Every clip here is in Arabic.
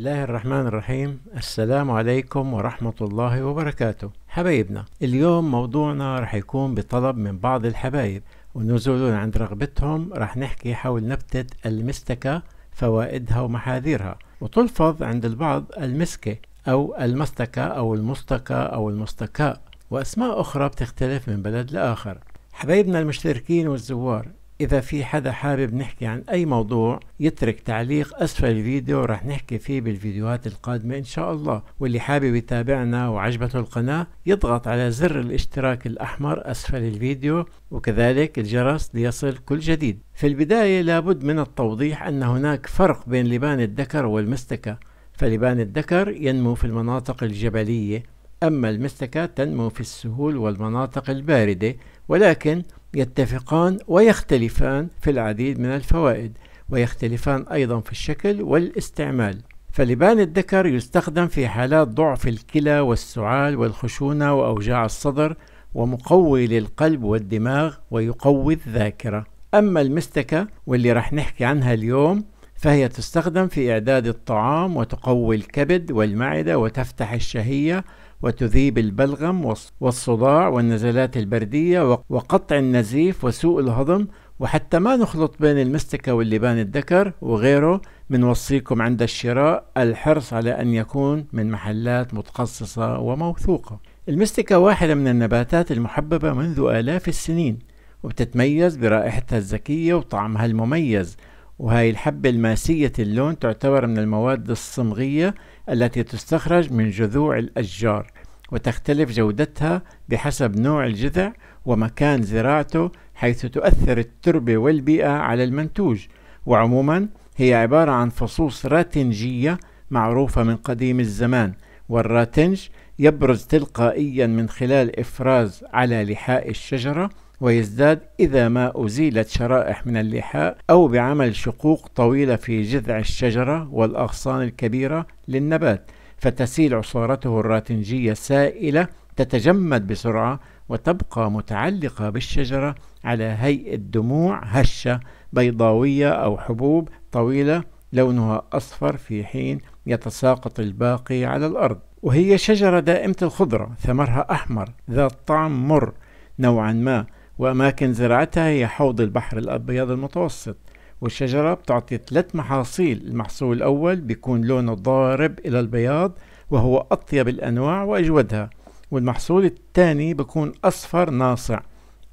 الله الرحمن الرحيم السلام عليكم ورحمة الله وبركاته حبايبنا اليوم موضوعنا رح يكون بطلب من بعض الحبايب ونزولا عند رغبتهم رح نحكي حول نبتة المستكة فوائدها ومحاذيرها وتلفظ عند البعض المسكة أو المستكة أو المستكة أو المستكاء وأسماء أخرى بتختلف من بلد لآخر حبايبنا المشتركين والزوار إذا في حدا حابب نحكي عن أي موضوع يترك تعليق أسفل الفيديو رح نحكي فيه بالفيديوهات القادمة إن شاء الله واللي حابب يتابعنا وعجبته القناة يضغط على زر الاشتراك الأحمر أسفل الفيديو وكذلك الجرس ليصل كل جديد في البداية لابد من التوضيح أن هناك فرق بين لبان الدكر والمستكة فلبان الدكر ينمو في المناطق الجبلية أما المستكة تنمو في السهول والمناطق الباردة ولكن يتفقان ويختلفان في العديد من الفوائد ويختلفان أيضا في الشكل والاستعمال فلبان الذكر يستخدم في حالات ضعف الكلى والسعال والخشونة وأوجاع الصدر ومقوي للقلب والدماغ ويقوي الذاكرة أما المستكة واللي رح نحكي عنها اليوم فهي تستخدم في إعداد الطعام وتقوي الكبد والمعدة وتفتح الشهية وتذيب البلغم والصداع والنزلات البردية وقطع النزيف وسوء الهضم وحتى ما نخلط بين المستكة واللبان الذكر وغيره من وصيكم عند الشراء الحرص على أن يكون من محلات متخصصة وموثوقة المستكة واحدة من النباتات المحببة منذ آلاف السنين وبتتميز برائحتها الزكية وطعمها المميز وهي الحبة الماسية اللون تعتبر من المواد الصمغية التي تستخرج من جذوع الأشجار وتختلف جودتها بحسب نوع الجذع ومكان زراعته حيث تؤثر التربة والبيئة على المنتوج وعموما هي عبارة عن فصوص راتنجية معروفة من قديم الزمان والراتنج يبرز تلقائيا من خلال إفراز على لحاء الشجرة ويزداد إذا ما أزيلت شرائح من اللحاء أو بعمل شقوق طويلة في جذع الشجرة والأغصان الكبيرة للنبات فتسيل عصارته الراتنجية سائلة تتجمد بسرعة وتبقى متعلقة بالشجرة على هيئة دموع هشة بيضاوية أو حبوب طويلة لونها أصفر في حين يتساقط الباقي على الأرض وهي شجرة دائمة الخضرة ثمرها أحمر ذات طعم مر نوعا ما وأماكن زراعتها هي حوض البحر الأبيض المتوسط والشجرة بتعطي ثلاث محاصيل المحصول الأول بيكون لونه ضارب إلى البياض وهو أطيب الأنواع وأجودها والمحصول الثاني بيكون أصفر ناصع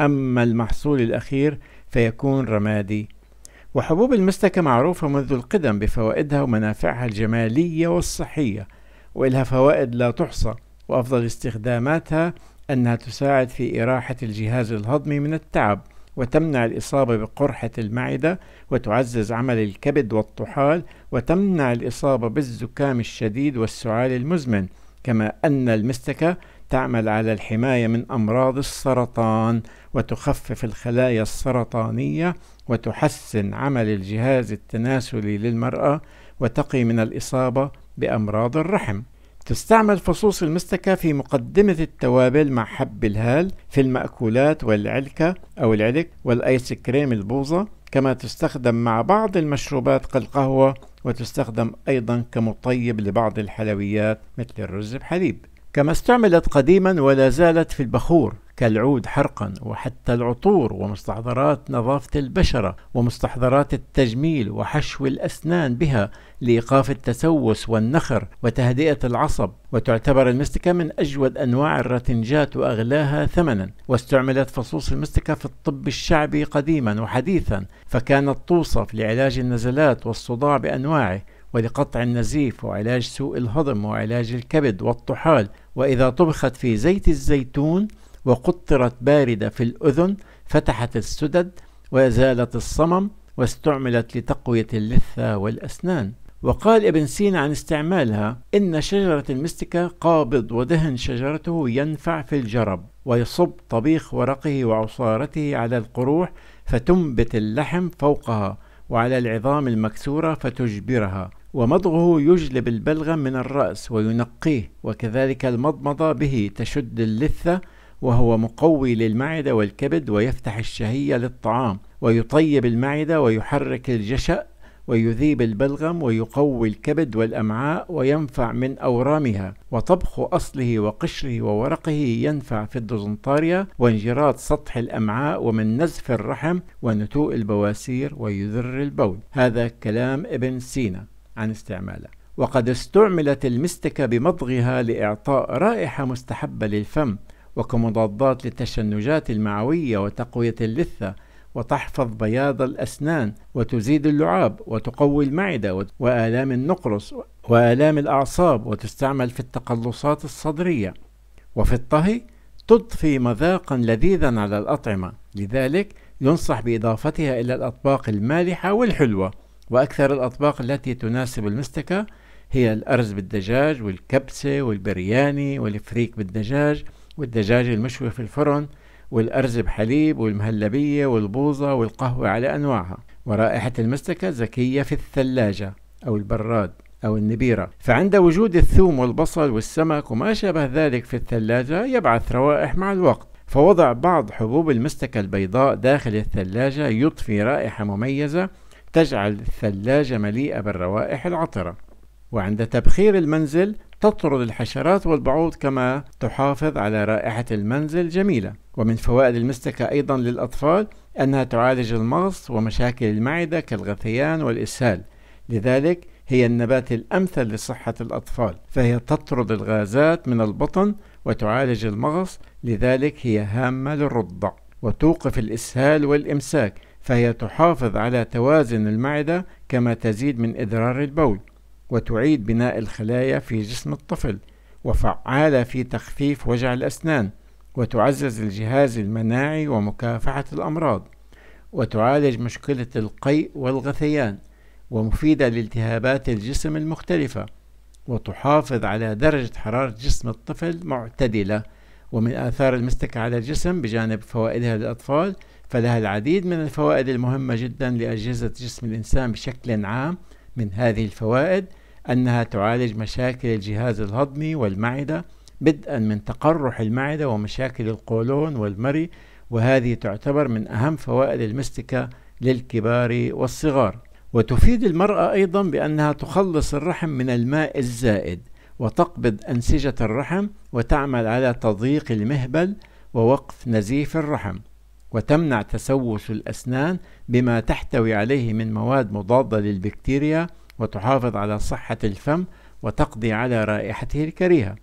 أما المحصول الأخير فيكون رمادي وحبوب المستكة معروفة منذ القدم بفوائدها ومنافعها الجمالية والصحية وإلها فوائد لا تحصى وأفضل استخداماتها أنها تساعد في إراحة الجهاز الهضمي من التعب وتمنع الإصابة بقرحة المعدة وتعزز عمل الكبد والطحال وتمنع الإصابة بالزكام الشديد والسعال المزمن كما أن المستكة تعمل على الحماية من أمراض السرطان وتخفف الخلايا السرطانية وتحسن عمل الجهاز التناسلي للمرأة وتقي من الإصابة بأمراض الرحم تستعمل فصوص المستكة في مقدمة التوابل مع حب الهال في المأكولات والعلكة أو العلك والآيس كريم البوظة كما تستخدم مع بعض المشروبات كالقهوة وتستخدم أيضا كمطيب لبعض الحلويات مثل الرز بحليب كما استعملت قديما ولا زالت في البخور كالعود حرقا وحتى العطور ومستحضرات نظافة البشرة ومستحضرات التجميل وحشو الأسنان بها لإيقاف التسوس والنخر وتهدئة العصب وتعتبر المستكة من أجود أنواع الرتنجات وأغلاها ثمنا واستعملت فصوص المستكة في الطب الشعبي قديما وحديثا فكانت توصف لعلاج النزلات والصداع بأنواعه ولقطع النزيف وعلاج سوء الهضم وعلاج الكبد والطحال وإذا طبخت في زيت الزيتون وقطرت باردة في الأذن فتحت السدد وزالت الصمم واستعملت لتقوية اللثة والأسنان وقال ابن سينا عن استعمالها إن شجرة المستكة قابض ودهن شجرته ينفع في الجرب ويصب طبيخ ورقه وعصارته على القروح فتنبت اللحم فوقها وعلى العظام المكسورة فتجبرها ومضغه يجلب البلغم من الرأس وينقيه وكذلك المضمضة به تشد اللثة وهو مقوي للمعدة والكبد ويفتح الشهية للطعام ويطيب المعدة ويحرك الجشأ ويذيب البلغم ويقوي الكبد والأمعاء وينفع من أورامها وطبخ أصله وقشره وورقه ينفع في الدوزنطاريا وانجراط سطح الأمعاء ومن نزف الرحم ونتوء البواسير ويذر البول هذا كلام ابن سينا عن استعماله وقد استعملت المستكة بمضغها لإعطاء رائحة مستحبة للفم وكمضادات للتشنجات المعوية وتقوية اللثة وتحفظ بياض الأسنان وتزيد اللعاب وتقوي المعدة وآلام النقرس وآلام الأعصاب وتستعمل في التقلصات الصدرية وفي الطهي تضفي مذاقا لذيذا على الأطعمة لذلك ينصح بإضافتها إلى الأطباق المالحة والحلوة وأكثر الأطباق التي تناسب المستكة هي الأرز بالدجاج والكبسة والبرياني والفريك بالدجاج والدجاج المشوي في الفرن والأرز بحليب والمهلبية والبوظة والقهوة على أنواعها ورائحة المستكة زكية في الثلاجة أو البراد أو النبيرة فعند وجود الثوم والبصل والسمك وما شابه ذلك في الثلاجة يبعث روائح مع الوقت فوضع بعض حبوب المستكة البيضاء داخل الثلاجة يضفي رائحة مميزة تجعل الثلاجة مليئة بالروائح العطرة وعند تبخير المنزل تطرد الحشرات والبعوض كما تحافظ على رائحة المنزل جميلة ومن فوائد المستكة أيضا للأطفال أنها تعالج المغص ومشاكل المعدة كالغثيان والإسهال لذلك هي النبات الأمثل لصحة الأطفال فهي تطرد الغازات من البطن وتعالج المغص لذلك هي هامة للرضع وتوقف الإسهال والإمساك فهي تحافظ على توازن المعدة كما تزيد من إدرار البول وتعيد بناء الخلايا في جسم الطفل وفعالة في تخفيف وجع الأسنان وتعزز الجهاز المناعي ومكافحة الأمراض وتعالج مشكلة القيء والغثيان ومفيدة لالتهابات الجسم المختلفة وتحافظ على درجة حرارة جسم الطفل معتدلة ومن آثار المستكة على الجسم بجانب فوائدها للأطفال فلها العديد من الفوائد المهمة جدا لأجهزة جسم الإنسان بشكل عام من هذه الفوائد أنها تعالج مشاكل الجهاز الهضمي والمعدة بدءا من تقرح المعدة ومشاكل القولون والمري وهذه تعتبر من أهم فوائد المستكة للكبار والصغار وتفيد المرأة أيضا بأنها تخلص الرحم من الماء الزائد وتقبض أنسجة الرحم وتعمل على تضييق المهبل ووقف نزيف الرحم وتمنع تسوس الأسنان بما تحتوي عليه من مواد مضادة للبكتيريا وتحافظ على صحة الفم وتقضي على رائحته الكريهة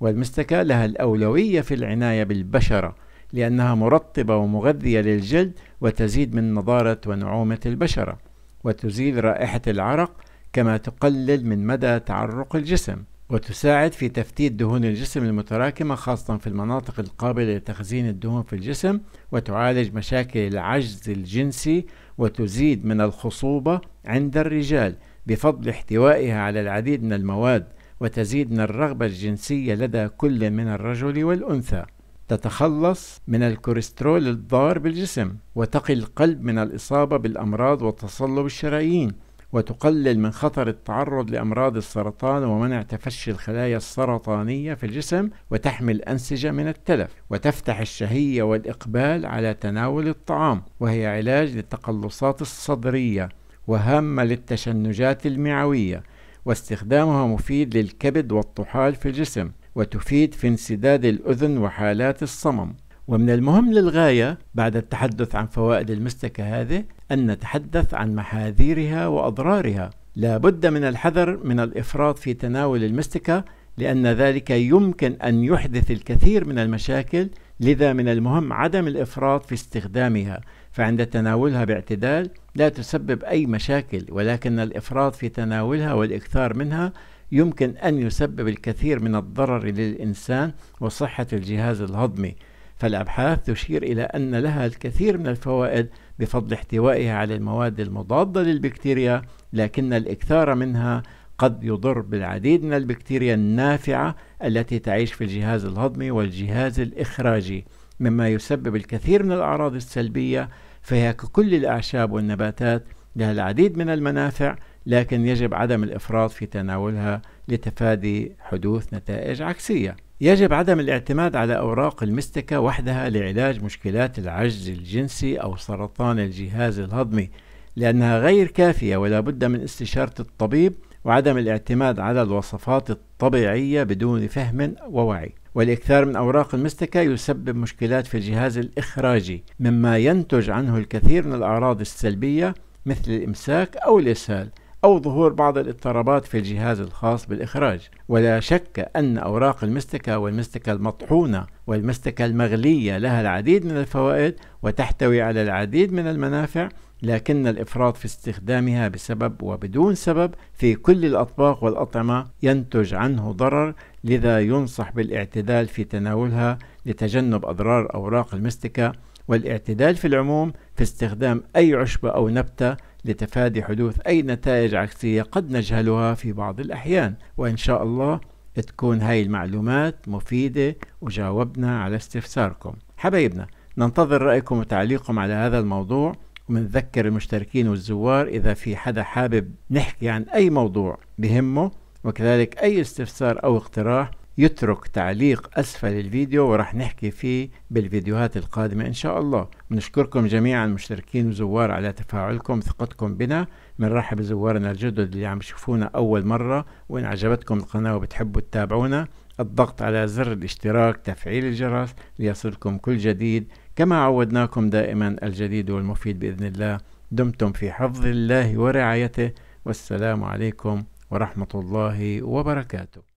والمستكة لها الأولوية في العناية بالبشرة لأنها مرطبة ومغذية للجلد وتزيد من نضارة ونعومة البشرة وتزيل رائحة العرق كما تقلل من مدى تعرق الجسم وتساعد في تفتيت دهون الجسم المتراكمة خاصة في المناطق القابلة لتخزين الدهون في الجسم وتعالج مشاكل العجز الجنسي وتزيد من الخصوبة عند الرجال بفضل احتوائها على العديد من المواد وتزيد من الرغبة الجنسية لدى كل من الرجل والأنثى تتخلص من الكوليسترول الضار بالجسم وتقي القلب من الإصابة بالأمراض وتصلب الشرايين وتقلل من خطر التعرض لأمراض السرطان ومنع تفشي الخلايا السرطانية في الجسم وتحمي الأنسجة من التلف وتفتح الشهية والإقبال على تناول الطعام وهي علاج للتقلصات الصدرية وهامة للتشنجات المعوية واستخدامها مفيد للكبد والطحال في الجسم وتفيد في انسداد الأذن وحالات الصمم ومن المهم للغاية بعد التحدث عن فوائد المستكة هذه أن نتحدث عن محاذيرها وأضرارها لا بد من الحذر من الإفراط في تناول المستكة لأن ذلك يمكن أن يحدث الكثير من المشاكل لذا من المهم عدم الإفراط في استخدامها فعند تناولها باعتدال لا تسبب أي مشاكل ولكن الإفراط في تناولها والإكثار منها يمكن أن يسبب الكثير من الضرر للإنسان وصحة الجهاز الهضمي فالأبحاث تشير إلى أن لها الكثير من الفوائد بفضل احتوائها على المواد المضادة للبكتيريا لكن الإكثار منها قد يضر بالعديد من البكتيريا النافعة التي تعيش في الجهاز الهضمي والجهاز الإخراجي مما يسبب الكثير من الأعراض السلبية فهي ككل الأعشاب والنباتات لها العديد من المنافع لكن يجب عدم الإفراط في تناولها لتفادي حدوث نتائج عكسيه يجب عدم الاعتماد على أوراق المستكة وحدها لعلاج مشكلات العجز الجنسي أو سرطان الجهاز الهضمي لأنها غير كافية ولا بد من استشارة الطبيب وعدم الاعتماد على الوصفات الطبيعية بدون فهم ووعي والإكثار من أوراق المستكة يسبب مشكلات في الجهاز الإخراجي مما ينتج عنه الكثير من الأعراض السلبية مثل الإمساك أو الإسهال أو ظهور بعض الاضطرابات في الجهاز الخاص بالإخراج ولا شك أن أوراق المستكة والمستكة المطحونة والمستكة المغلية لها العديد من الفوائد وتحتوي على العديد من المنافع لكن الإفراط في استخدامها بسبب وبدون سبب في كل الأطباق والأطعمة ينتج عنه ضرر لذا ينصح بالاعتدال في تناولها لتجنب أضرار أوراق المستكة والاعتدال في العموم في استخدام أي عشبة أو نبتة لتفادي حدوث أي نتائج عكسية قد نجهلها في بعض الأحيان وإن شاء الله تكون هاي المعلومات مفيدة وجاوبنا على استفساركم حبايبنا ننتظر رأيكم وتعليقكم على هذا الموضوع ومنذكر المشتركين والزوار إذا في حدا حابب نحكي عن أي موضوع بهمه وكذلك أي استفسار أو اقتراح يترك تعليق أسفل الفيديو ورح نحكي فيه بالفيديوهات القادمة إن شاء الله بنشكركم جميعا مشتركين وزوار على تفاعلكم ثقتكم بنا بنرحب بزوارنا الجدد اللي عم يشوفونا أول مرة وإن عجبتكم القناة وبتحبوا تتابعونا الضغط على زر الاشتراك تفعيل الجرس ليصلكم كل جديد كما عودناكم دائما الجديد والمفيد بإذن الله دمتم في حفظ الله ورعايته والسلام عليكم ورحمة الله وبركاته